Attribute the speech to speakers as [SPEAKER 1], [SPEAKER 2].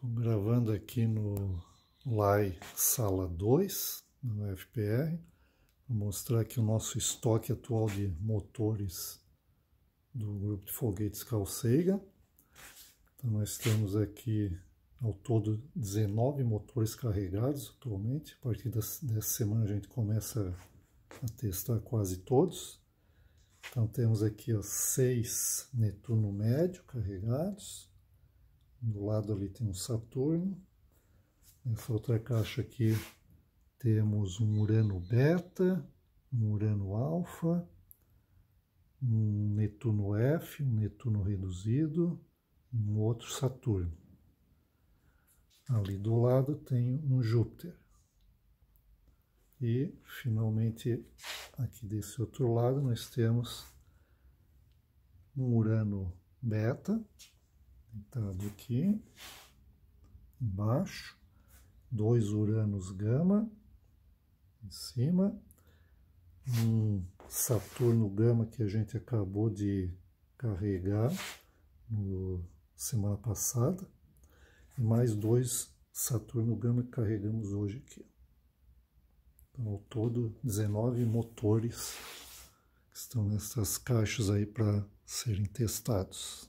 [SPEAKER 1] Estou gravando aqui no LAI Sala 2, na FPR para mostrar aqui o nosso estoque atual de motores do grupo de foguetes Calceiga. Então nós temos aqui ao todo 19 motores carregados atualmente. A partir dessa semana a gente começa a testar quase todos. Então temos aqui 6 seis Netuno médio carregados, do lado ali tem um Saturno. Nessa outra caixa aqui temos um Urano Beta, um Urano Alfa, um Netuno F, um Netuno reduzido, um outro Saturno. Ali do lado tem um Júpiter. E, finalmente, aqui desse outro lado, nós temos um Urano Beta, pintado aqui, embaixo, dois uranos gama em cima, um Saturno gama que a gente acabou de carregar no, semana passada, e mais dois Saturno gama que carregamos hoje aqui. Então, ao todo, 19 motores que estão nessas caixas aí para serem testados.